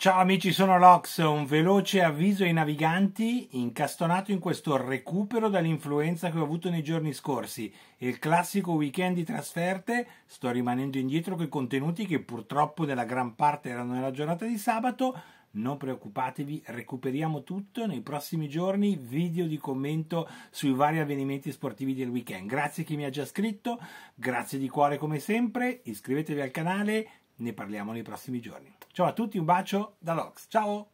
Ciao amici, sono Lox, un veloce avviso ai naviganti incastonato in questo recupero dall'influenza che ho avuto nei giorni scorsi. Il classico weekend di trasferte, sto rimanendo indietro con i contenuti che purtroppo nella gran parte erano nella giornata di sabato. Non preoccupatevi, recuperiamo tutto nei prossimi giorni, video di commento sui vari avvenimenti sportivi del weekend. Grazie a chi mi ha già scritto, grazie di cuore come sempre, iscrivetevi al canale, ne parliamo nei prossimi giorni. Ciao a tutti, un bacio da Lox. Ciao!